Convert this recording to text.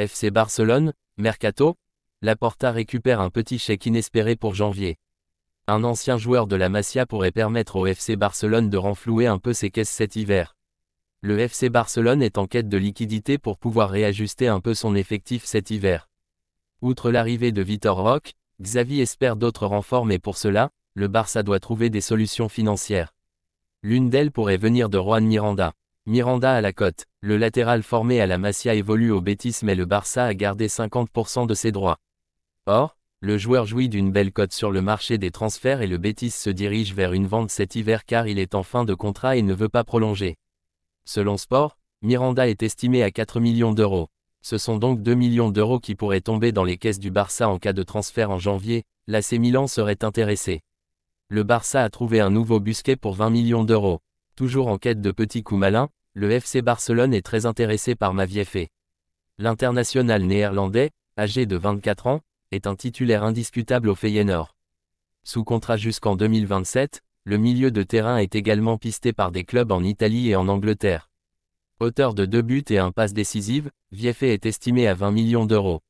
FC Barcelone, Mercato, Laporta récupère un petit chèque inespéré pour janvier. Un ancien joueur de la Masia pourrait permettre au FC Barcelone de renflouer un peu ses caisses cet hiver. Le FC Barcelone est en quête de liquidité pour pouvoir réajuster un peu son effectif cet hiver. Outre l'arrivée de Vitor Roque, Xavi espère d'autres renforts mais pour cela, le Barça doit trouver des solutions financières. L'une d'elles pourrait venir de Juan Miranda. Miranda à la cote, le latéral formé à la Masia évolue au Betis mais le Barça a gardé 50% de ses droits. Or, le joueur jouit d'une belle cote sur le marché des transferts et le Betis se dirige vers une vente cet hiver car il est en fin de contrat et ne veut pas prolonger. Selon Sport, Miranda est estimé à 4 millions d'euros. Ce sont donc 2 millions d'euros qui pourraient tomber dans les caisses du Barça en cas de transfert en janvier, l'AC Milan serait intéressé. Le Barça a trouvé un nouveau busquet pour 20 millions d'euros. Toujours en quête de petits coups malins, le FC Barcelone est très intéressé par Mavieffé. L'international néerlandais, âgé de 24 ans, est un titulaire indiscutable au Feyenoord. Sous contrat jusqu'en 2027, le milieu de terrain est également pisté par des clubs en Italie et en Angleterre. Auteur de deux buts et un passe décisive, Vieffé est estimé à 20 millions d'euros.